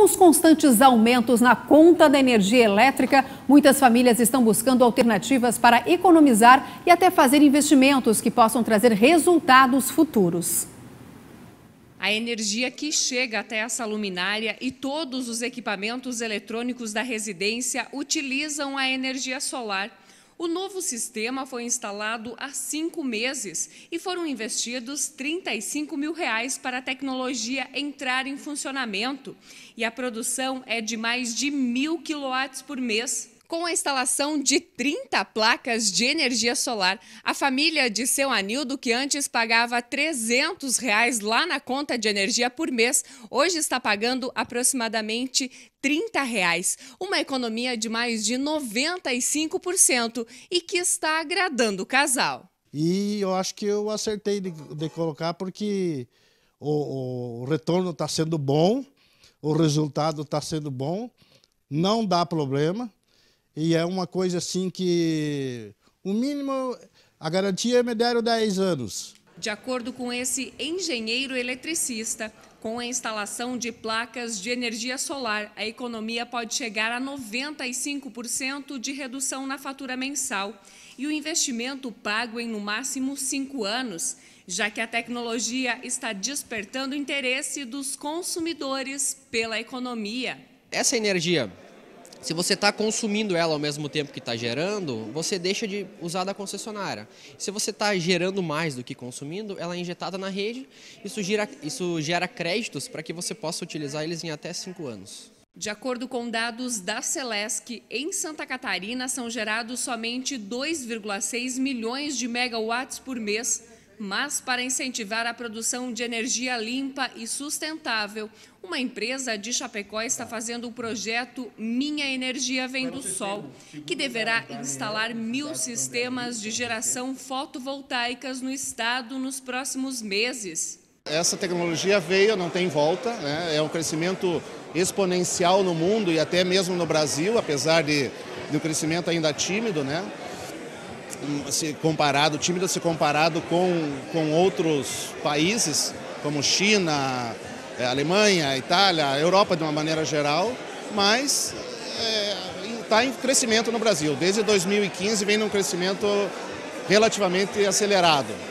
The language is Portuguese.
Com os constantes aumentos na conta da energia elétrica, muitas famílias estão buscando alternativas para economizar e até fazer investimentos que possam trazer resultados futuros. A energia que chega até essa luminária e todos os equipamentos eletrônicos da residência utilizam a energia solar. O novo sistema foi instalado há cinco meses e foram investidos 35 mil reais para a tecnologia entrar em funcionamento. E a produção é de mais de mil quilowatts por mês. Com a instalação de 30 placas de energia solar, a família de seu Anildo, que antes pagava R$ 300 reais lá na conta de energia por mês, hoje está pagando aproximadamente R$ 30, reais, uma economia de mais de 95% e que está agradando o casal. E eu acho que eu acertei de, de colocar porque o, o retorno está sendo bom, o resultado está sendo bom, não dá problema e é uma coisa assim que o mínimo, a garantia me deram 10 anos. De acordo com esse engenheiro eletricista, com a instalação de placas de energia solar, a economia pode chegar a 95% de redução na fatura mensal e o investimento pago em no máximo cinco anos, já que a tecnologia está despertando interesse dos consumidores pela economia. Essa energia se você está consumindo ela ao mesmo tempo que está gerando, você deixa de usar da concessionária. Se você está gerando mais do que consumindo, ela é injetada na rede, isso, gira, isso gera créditos para que você possa utilizar eles em até cinco anos. De acordo com dados da Celesc, em Santa Catarina são gerados somente 2,6 milhões de megawatts por mês mas para incentivar a produção de energia limpa e sustentável, uma empresa de Chapecó está fazendo o projeto Minha Energia Vem do Sol, que deverá instalar né? mil sistemas de né? geração fotovoltaicas no estado nos próximos meses. Essa tecnologia veio, não tem volta, né? é um crescimento exponencial no mundo e até mesmo no Brasil, apesar de, do crescimento ainda tímido, né? se comparado, tímida tá se comparado com, com outros países, como China, é, Alemanha, Itália, Europa de uma maneira geral, mas está é, tá em crescimento no Brasil. Desde 2015 vem num crescimento relativamente acelerado.